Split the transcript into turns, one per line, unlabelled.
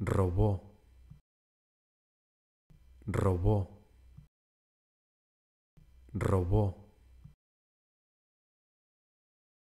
robó, robó, robó.